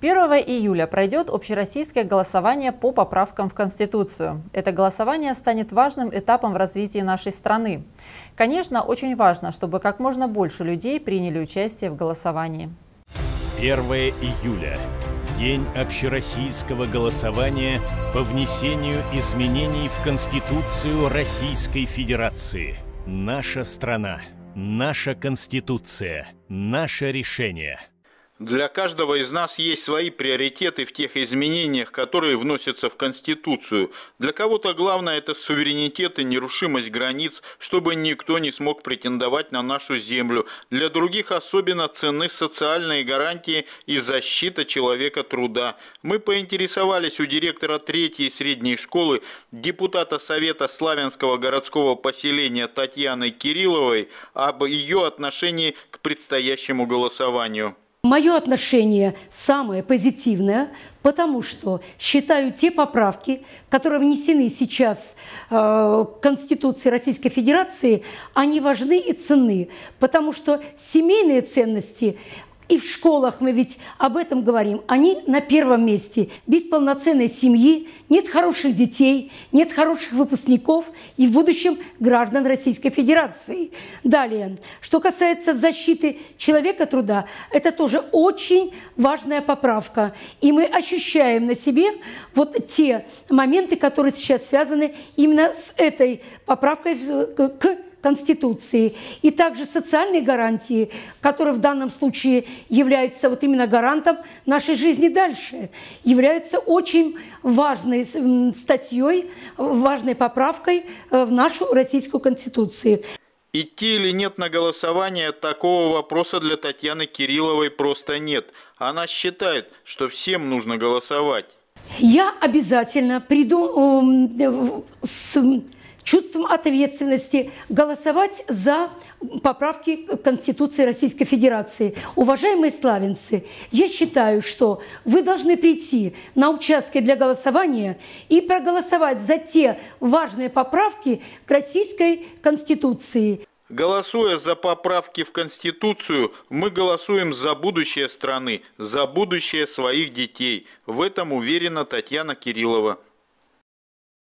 1 июля пройдет общероссийское голосование по поправкам в Конституцию. Это голосование станет важным этапом в развитии нашей страны. Конечно, очень важно, чтобы как можно больше людей приняли участие в голосовании. 1 июля. День общероссийского голосования по внесению изменений в Конституцию Российской Федерации. Наша страна. Наша Конституция. Наше решение. Для каждого из нас есть свои приоритеты в тех изменениях, которые вносятся в Конституцию. Для кого-то главное это суверенитет и нерушимость границ, чтобы никто не смог претендовать на нашу землю. Для других особенно цены социальные гарантии и защита человека труда. Мы поинтересовались у директора третьей средней школы, депутата Совета Славянского городского поселения Татьяны Кирилловой об ее отношении к предстоящему голосованию. Мое отношение самое позитивное, потому что считаю те поправки, которые внесены сейчас к э, Конституции Российской Федерации, они важны и ценны, потому что семейные ценности и в школах мы ведь об этом говорим. Они на первом месте. Без полноценной семьи нет хороших детей, нет хороших выпускников и в будущем граждан Российской Федерации. Далее, что касается защиты человека труда, это тоже очень важная поправка. И мы ощущаем на себе вот те моменты, которые сейчас связаны именно с этой поправкой к Конституции, и также социальные гарантии, которые в данном случае являются вот именно гарантом нашей жизни дальше, являются очень важной статьей, важной поправкой э, в нашу российскую Конституцию. Идти или нет на голосование, такого вопроса для Татьяны Кирилловой просто нет. Она считает, что всем нужно голосовать. Я обязательно приду э, с чувством ответственности голосовать за поправки к Конституции Российской Федерации. Уважаемые славянцы, я считаю, что вы должны прийти на участки для голосования и проголосовать за те важные поправки к Российской Конституции. Голосуя за поправки в Конституцию, мы голосуем за будущее страны, за будущее своих детей. В этом уверена Татьяна Кириллова.